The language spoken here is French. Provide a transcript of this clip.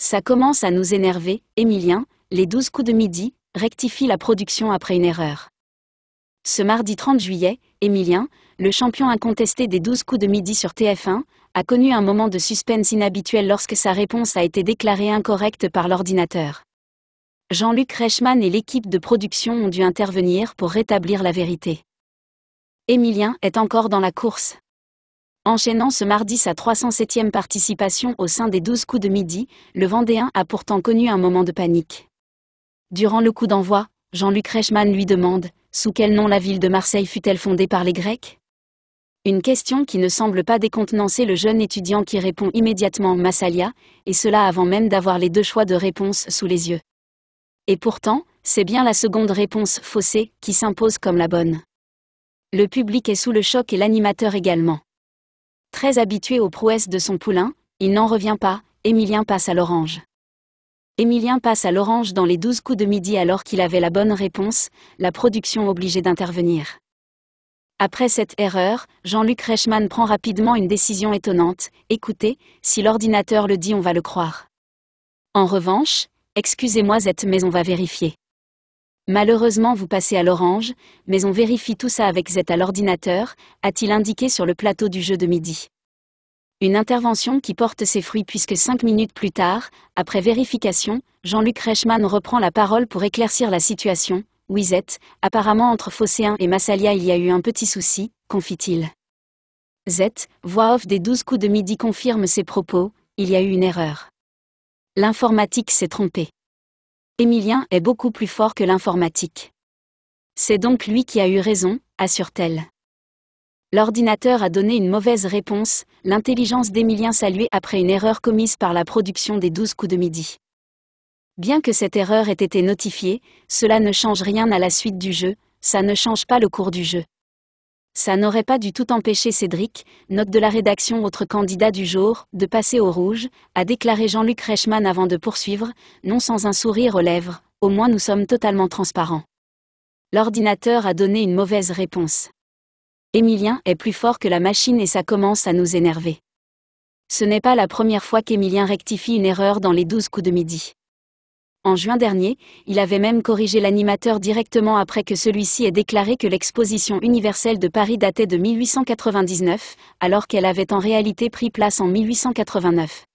Ça commence à nous énerver, Émilien, les 12 coups de midi, rectifie la production après une erreur. Ce mardi 30 juillet, Émilien, le champion incontesté des 12 coups de midi sur TF1, a connu un moment de suspense inhabituel lorsque sa réponse a été déclarée incorrecte par l'ordinateur. Jean-Luc Reichmann et l'équipe de production ont dû intervenir pour rétablir la vérité. Émilien est encore dans la course. Enchaînant ce mardi sa 307e participation au sein des 12 coups de midi, le Vendéen a pourtant connu un moment de panique. Durant le coup d'envoi, Jean-Luc Reichmann lui demande Sous quel nom la ville de Marseille fut-elle fondée par les Grecs Une question qui ne semble pas décontenancer le jeune étudiant qui répond immédiatement Massalia, et cela avant même d'avoir les deux choix de réponse sous les yeux. Et pourtant, c'est bien la seconde réponse faussée qui s'impose comme la bonne. Le public est sous le choc et l'animateur également. Très habitué aux prouesses de son poulain, il n'en revient pas, Émilien passe à l'orange. Émilien passe à l'orange dans les douze coups de midi alors qu'il avait la bonne réponse, la production obligée d'intervenir. Après cette erreur, Jean-Luc Reichmann prend rapidement une décision étonnante, écoutez, si l'ordinateur le dit on va le croire. En revanche, excusez-moi cette mais on va vérifier. Malheureusement vous passez à l'orange, mais on vérifie tout ça avec Z à l'ordinateur, a-t-il indiqué sur le plateau du jeu de midi. Une intervention qui porte ses fruits puisque cinq minutes plus tard, après vérification, Jean-Luc Reichmann reprend la parole pour éclaircir la situation. Oui Z, apparemment entre Fosséen et Massalia il y a eu un petit souci, confie-t-il. Z, voix off des douze coups de midi confirme ses propos, il y a eu une erreur. L'informatique s'est trompée. Émilien est beaucoup plus fort que l'informatique. C'est donc lui qui a eu raison, assure-t-elle. L'ordinateur a donné une mauvaise réponse, l'intelligence d'Émilien saluée après une erreur commise par la production des douze coups de midi. Bien que cette erreur ait été notifiée, cela ne change rien à la suite du jeu, ça ne change pas le cours du jeu. Ça n'aurait pas du tout empêché Cédric, note de la rédaction autre candidat du jour, de passer au rouge, a déclaré Jean-Luc Reichmann avant de poursuivre, non sans un sourire aux lèvres, au moins nous sommes totalement transparents. L'ordinateur a donné une mauvaise réponse. Émilien est plus fort que la machine et ça commence à nous énerver. Ce n'est pas la première fois qu'Émilien rectifie une erreur dans les douze coups de midi. En juin dernier, il avait même corrigé l'animateur directement après que celui-ci ait déclaré que l'exposition universelle de Paris datait de 1899, alors qu'elle avait en réalité pris place en 1889.